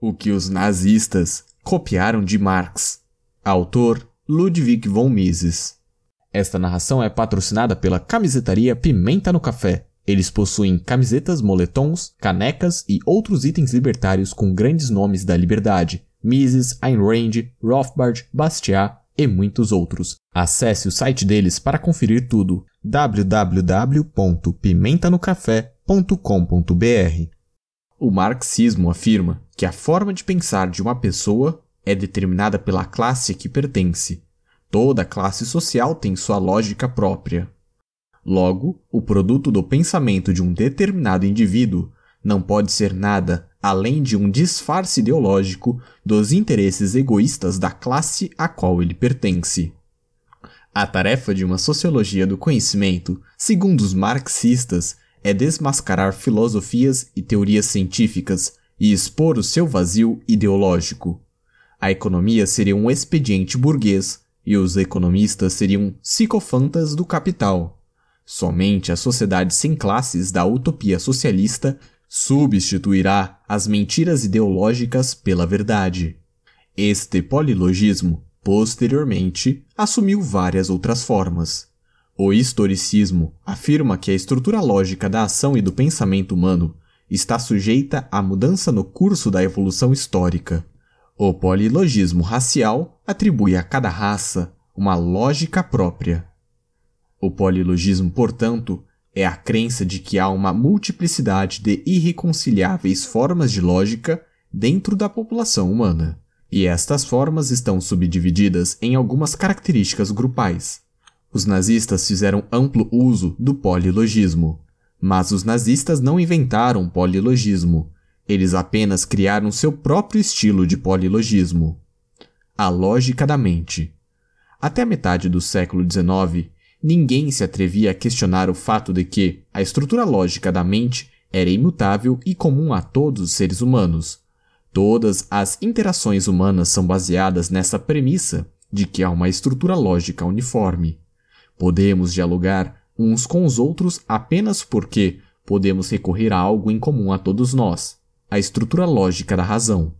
o que os nazistas copiaram de Marx. Autor Ludwig von Mises. Esta narração é patrocinada pela camisetaria Pimenta no Café. Eles possuem camisetas, moletons, canecas e outros itens libertários com grandes nomes da liberdade, Mises, Ayn Rand, Rothbard, Bastiat e muitos outros. Acesse o site deles para conferir tudo: www.pimentanocafé.com.br. O marxismo afirma que a forma de pensar de uma pessoa é determinada pela classe que pertence. Toda classe social tem sua lógica própria. Logo, o produto do pensamento de um determinado indivíduo não pode ser nada além de um disfarce ideológico dos interesses egoístas da classe a qual ele pertence. A tarefa de uma sociologia do conhecimento, segundo os marxistas, é desmascarar filosofias e teorias científicas e expor o seu vazio ideológico. A economia seria um expediente burguês e os economistas seriam psicofantas do capital. Somente a sociedade sem classes da utopia socialista substituirá as mentiras ideológicas pela verdade. Este polilogismo, posteriormente, assumiu várias outras formas. O historicismo afirma que a estrutura lógica da ação e do pensamento humano está sujeita à mudança no curso da evolução histórica. O polilogismo racial atribui a cada raça uma lógica própria. O polilogismo, portanto, é a crença de que há uma multiplicidade de irreconciliáveis formas de lógica dentro da população humana, e estas formas estão subdivididas em algumas características grupais, os nazistas fizeram amplo uso do polilogismo. Mas os nazistas não inventaram polilogismo. Eles apenas criaram seu próprio estilo de polilogismo. A lógica da mente. Até a metade do século XIX, ninguém se atrevia a questionar o fato de que a estrutura lógica da mente era imutável e comum a todos os seres humanos. Todas as interações humanas são baseadas nessa premissa de que há uma estrutura lógica uniforme. Podemos dialogar uns com os outros apenas porque podemos recorrer a algo em comum a todos nós, a estrutura lógica da razão.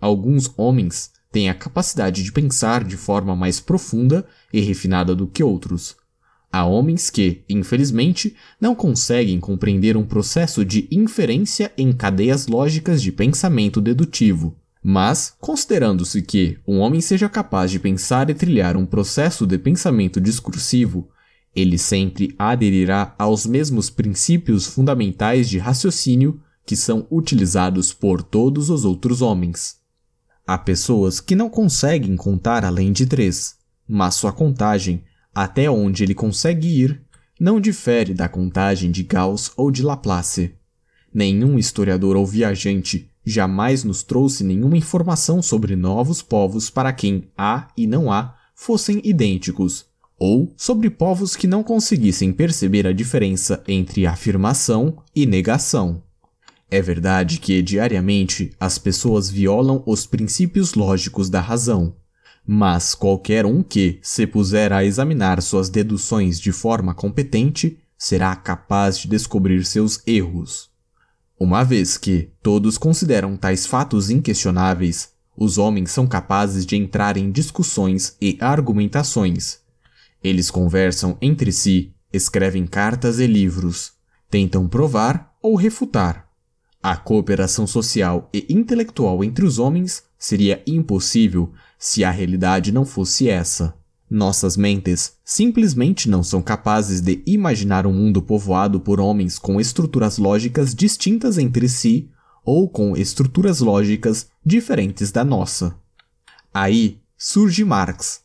Alguns homens têm a capacidade de pensar de forma mais profunda e refinada do que outros. Há homens que, infelizmente, não conseguem compreender um processo de inferência em cadeias lógicas de pensamento dedutivo, mas, considerando-se que um homem seja capaz de pensar e trilhar um processo de pensamento discursivo, ele sempre aderirá aos mesmos princípios fundamentais de raciocínio que são utilizados por todos os outros homens. Há pessoas que não conseguem contar além de três, mas sua contagem, até onde ele consegue ir, não difere da contagem de Gauss ou de Laplace. Nenhum historiador ou viajante jamais nos trouxe nenhuma informação sobre novos povos para quem A e não A fossem idênticos, ou sobre povos que não conseguissem perceber a diferença entre afirmação e negação. É verdade que, diariamente, as pessoas violam os princípios lógicos da razão. Mas qualquer um que se puser a examinar suas deduções de forma competente será capaz de descobrir seus erros. Uma vez que todos consideram tais fatos inquestionáveis, os homens são capazes de entrar em discussões e argumentações. Eles conversam entre si, escrevem cartas e livros, tentam provar ou refutar. A cooperação social e intelectual entre os homens seria impossível se a realidade não fosse essa. Nossas mentes simplesmente não são capazes de imaginar um mundo povoado por homens com estruturas lógicas distintas entre si ou com estruturas lógicas diferentes da nossa. Aí surge Marx.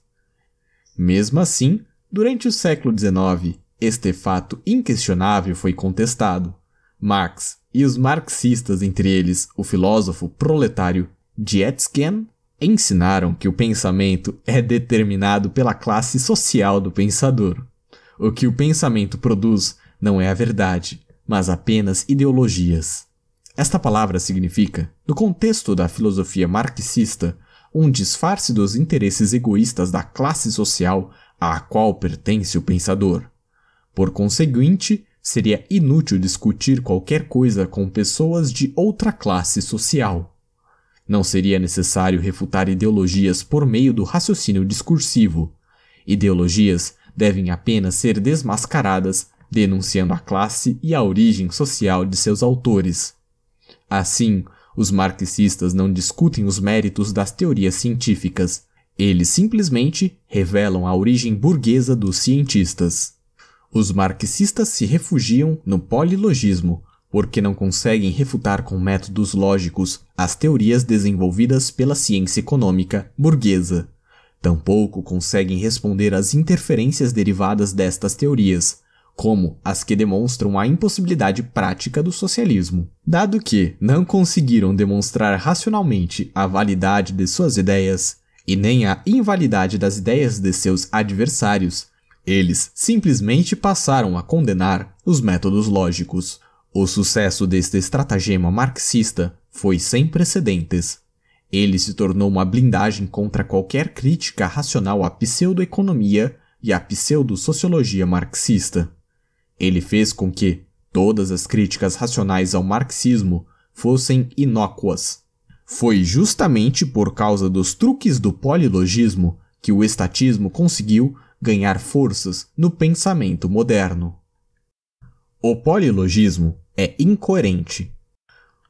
Mesmo assim, durante o século XIX, este fato inquestionável foi contestado. Marx e os marxistas, entre eles o filósofo proletário Dietzken, ensinaram que o pensamento é determinado pela classe social do pensador. O que o pensamento produz não é a verdade, mas apenas ideologias. Esta palavra significa, no contexto da filosofia marxista, um disfarce dos interesses egoístas da classe social à qual pertence o pensador. Por conseguinte, seria inútil discutir qualquer coisa com pessoas de outra classe social. Não seria necessário refutar ideologias por meio do raciocínio discursivo. Ideologias devem apenas ser desmascaradas, denunciando a classe e a origem social de seus autores. Assim, os marxistas não discutem os méritos das teorias científicas, eles simplesmente revelam a origem burguesa dos cientistas. Os marxistas se refugiam no polilogismo, porque não conseguem refutar com métodos lógicos as teorias desenvolvidas pela ciência econômica burguesa. Tampouco conseguem responder às interferências derivadas destas teorias, como as que demonstram a impossibilidade prática do socialismo. Dado que não conseguiram demonstrar racionalmente a validade de suas ideias e nem a invalidade das ideias de seus adversários, eles simplesmente passaram a condenar os métodos lógicos. O sucesso deste estratagema marxista foi sem precedentes. Ele se tornou uma blindagem contra qualquer crítica racional à pseudoeconomia e à pseudo-sociologia marxista. Ele fez com que todas as críticas racionais ao marxismo fossem inócuas. Foi justamente por causa dos truques do polilogismo que o estatismo conseguiu ganhar forças no pensamento moderno. O polilogismo é incoerente.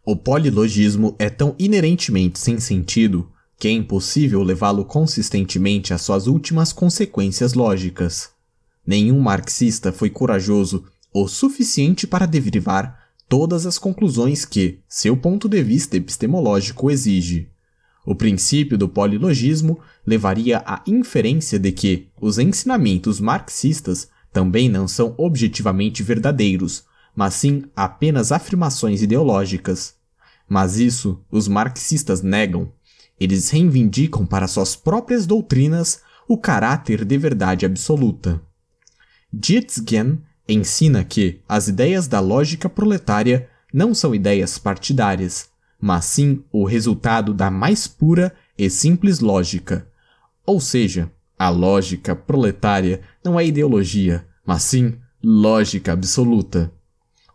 O polilogismo é tão inerentemente sem sentido que é impossível levá-lo consistentemente às suas últimas consequências lógicas. Nenhum marxista foi corajoso o suficiente para derivar todas as conclusões que seu ponto de vista epistemológico exige. O princípio do polilogismo levaria à inferência de que os ensinamentos marxistas também não são objetivamente verdadeiros, mas sim apenas afirmações ideológicas. Mas isso os marxistas negam. Eles reivindicam para suas próprias doutrinas o caráter de verdade absoluta. Dietzgen ensina que as ideias da lógica proletária não são ideias partidárias, mas sim o resultado da mais pura e simples lógica. Ou seja, a lógica proletária não é ideologia, mas sim lógica absoluta.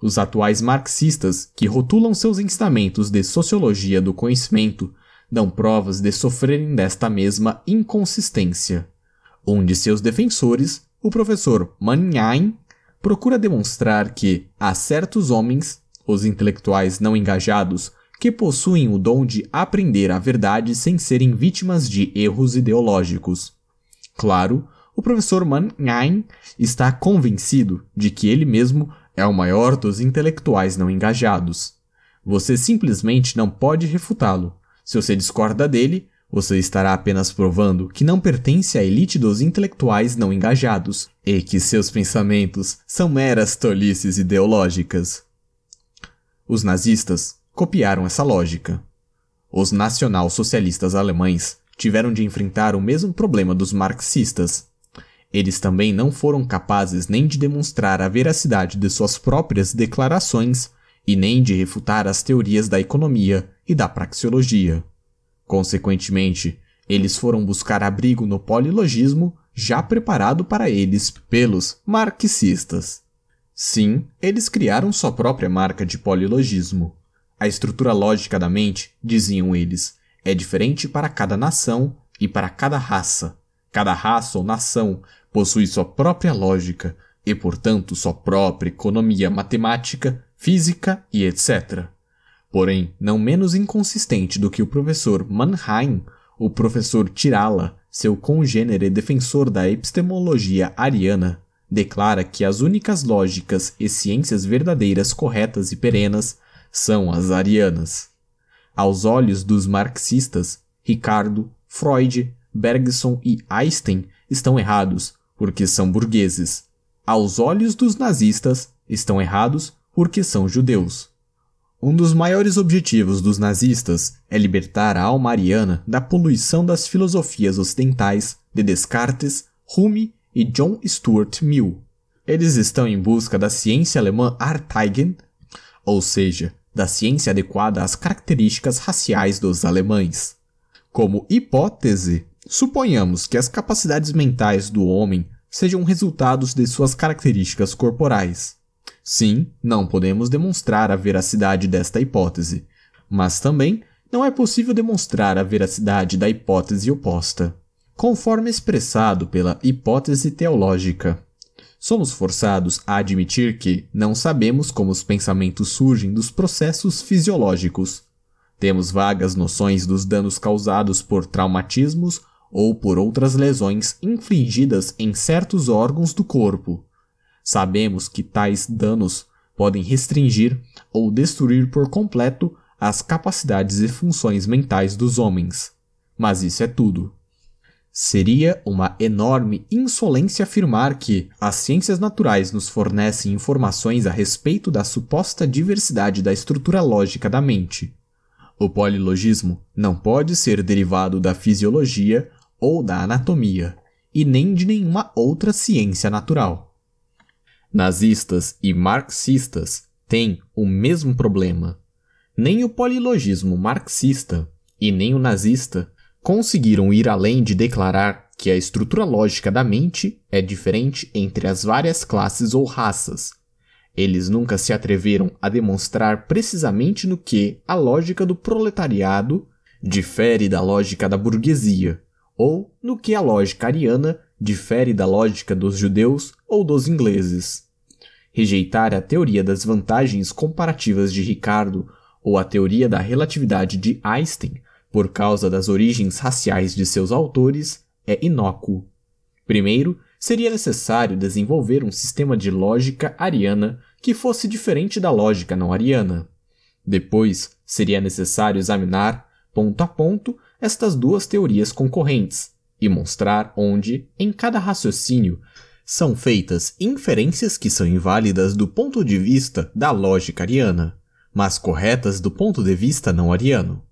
Os atuais marxistas, que rotulam seus instamentos de sociologia do conhecimento, dão provas de sofrerem desta mesma inconsistência. Um de seus defensores, o professor Mannheim, procura demonstrar que há certos homens, os intelectuais não engajados, que possuem o dom de aprender a verdade sem serem vítimas de erros ideológicos. Claro, o professor Mannheim está convencido de que ele mesmo é o maior dos intelectuais não engajados. Você simplesmente não pode refutá-lo. Se você discorda dele, você estará apenas provando que não pertence à elite dos intelectuais não engajados e que seus pensamentos são meras tolices ideológicas. Os nazistas copiaram essa lógica. Os nacional-socialistas alemães tiveram de enfrentar o mesmo problema dos marxistas, eles também não foram capazes nem de demonstrar a veracidade de suas próprias declarações e nem de refutar as teorias da economia e da praxeologia. Consequentemente, eles foram buscar abrigo no polilogismo já preparado para eles pelos marxistas. Sim, eles criaram sua própria marca de polilogismo. A estrutura lógica da mente, diziam eles, é diferente para cada nação e para cada raça. Cada raça ou nação possui sua própria lógica e, portanto, sua própria economia matemática, física e etc. Porém, não menos inconsistente do que o professor Mannheim, o professor Tirala, seu congênere defensor da epistemologia ariana, declara que as únicas lógicas e ciências verdadeiras, corretas e perenas são as arianas. Aos olhos dos marxistas, Ricardo, Freud, Bergson e Einstein estão errados, porque são burgueses. Aos olhos dos nazistas, estão errados porque são judeus. Um dos maiores objetivos dos nazistas é libertar a alma ariana da poluição das filosofias ocidentais de Descartes, Hume e John Stuart Mill. Eles estão em busca da ciência alemã Arteigen, ou seja, da ciência adequada às características raciais dos alemães. Como hipótese, Suponhamos que as capacidades mentais do homem sejam resultados de suas características corporais. Sim, não podemos demonstrar a veracidade desta hipótese, mas também não é possível demonstrar a veracidade da hipótese oposta, conforme expressado pela hipótese teológica. Somos forçados a admitir que não sabemos como os pensamentos surgem dos processos fisiológicos. Temos vagas noções dos danos causados por traumatismos ou por outras lesões infligidas em certos órgãos do corpo. Sabemos que tais danos podem restringir ou destruir por completo as capacidades e funções mentais dos homens. Mas isso é tudo. Seria uma enorme insolência afirmar que as ciências naturais nos fornecem informações a respeito da suposta diversidade da estrutura lógica da mente. O polilogismo não pode ser derivado da fisiologia ou da anatomia, e nem de nenhuma outra ciência natural. Nazistas e marxistas têm o mesmo problema. Nem o polilogismo marxista e nem o nazista conseguiram ir além de declarar que a estrutura lógica da mente é diferente entre as várias classes ou raças. Eles nunca se atreveram a demonstrar precisamente no que a lógica do proletariado difere da lógica da burguesia ou no que a lógica ariana difere da lógica dos judeus ou dos ingleses. Rejeitar a teoria das vantagens comparativas de Ricardo ou a teoria da relatividade de Einstein por causa das origens raciais de seus autores é inócuo. Primeiro, seria necessário desenvolver um sistema de lógica ariana que fosse diferente da lógica não ariana. Depois, seria necessário examinar, ponto a ponto, estas duas teorias concorrentes e mostrar onde, em cada raciocínio, são feitas inferências que são inválidas do ponto de vista da lógica ariana, mas corretas do ponto de vista não ariano.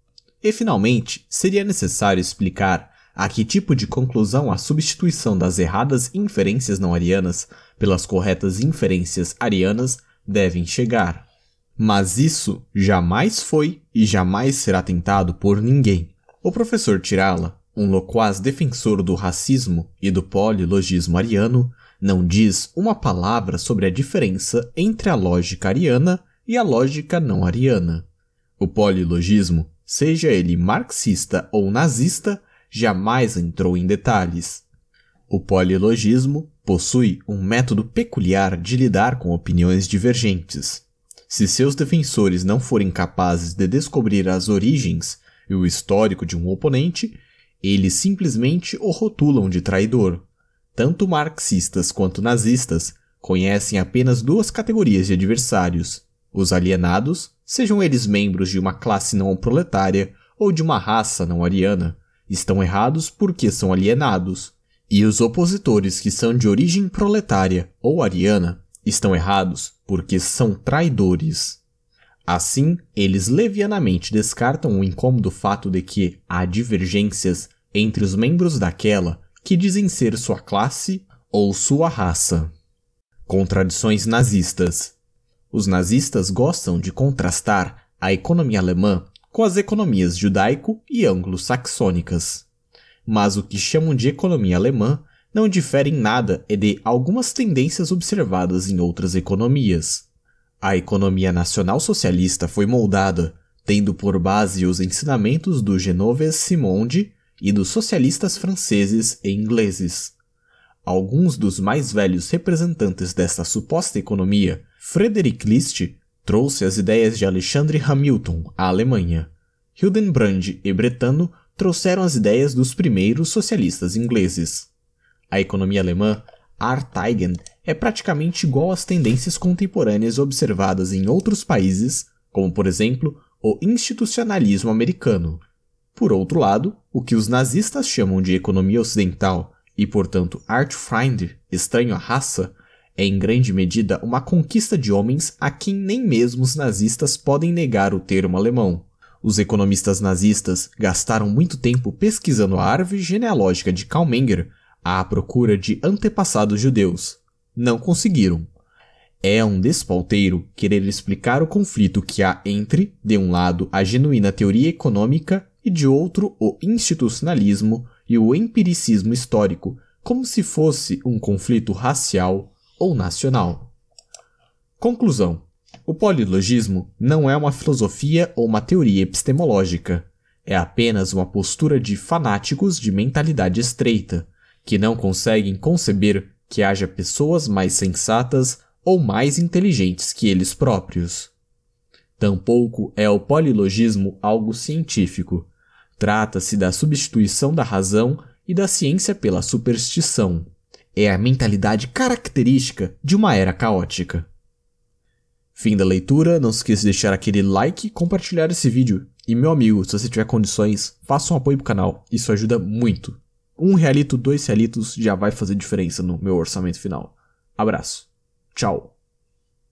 E finalmente, seria necessário explicar a que tipo de conclusão a substituição das erradas inferências não arianas pelas corretas inferências arianas devem chegar. Mas isso jamais foi e jamais será tentado por ninguém. O professor Tirala, um loquaz defensor do racismo e do polilogismo ariano, não diz uma palavra sobre a diferença entre a lógica ariana e a lógica não ariana. O polilogismo, seja ele marxista ou nazista, jamais entrou em detalhes. O polilogismo possui um método peculiar de lidar com opiniões divergentes. Se seus defensores não forem capazes de descobrir as origens e o histórico de um oponente, eles simplesmente o rotulam de traidor. Tanto marxistas quanto nazistas conhecem apenas duas categorias de adversários: os alienados, sejam eles membros de uma classe não proletária ou de uma raça não ariana, estão errados porque são alienados, e os opositores que são de origem proletária ou ariana estão errados porque são traidores. Assim, eles levianamente descartam o incômodo fato de que há divergências entre os membros daquela que dizem ser sua classe ou sua raça. Contradições nazistas. Os nazistas gostam de contrastar a economia alemã com as economias judaico e anglo-saxônicas. Mas o que chamam de economia alemã não difere em nada de algumas tendências observadas em outras economias. A economia nacional socialista foi moldada, tendo por base os ensinamentos do Genovese Simonde e dos socialistas franceses e ingleses. Alguns dos mais velhos representantes desta suposta economia, Frederick List, trouxe as ideias de Alexandre Hamilton à Alemanha. Hildenbrand e Bretano trouxeram as ideias dos primeiros socialistas ingleses. A economia alemã Arteigen é praticamente igual às tendências contemporâneas observadas em outros países, como por exemplo o institucionalismo americano. Por outro lado, o que os nazistas chamam de economia ocidental e, portanto, Artfreund, estranho à raça, é em grande medida uma conquista de homens a quem nem mesmo os nazistas podem negar o termo alemão. Os economistas nazistas gastaram muito tempo pesquisando a árvore genealógica de Kalmenger à procura de antepassados judeus. Não conseguiram. É um despalteiro querer explicar o conflito que há entre, de um lado, a genuína teoria econômica e de outro, o institucionalismo e o empiricismo histórico, como se fosse um conflito racial ou nacional. Conclusão: O polilogismo não é uma filosofia ou uma teoria epistemológica. É apenas uma postura de fanáticos de mentalidade estreita, que não conseguem conceber que haja pessoas mais sensatas ou mais inteligentes que eles próprios. Tampouco é o polilogismo algo científico. Trata-se da substituição da razão e da ciência pela superstição. É a mentalidade característica de uma era caótica. Fim da leitura, não se esqueça de deixar aquele like e compartilhar esse vídeo. E meu amigo, se você tiver condições, faça um apoio pro canal, isso ajuda muito. Um realito, dois realitos já vai fazer diferença no meu orçamento final. Abraço. Tchau.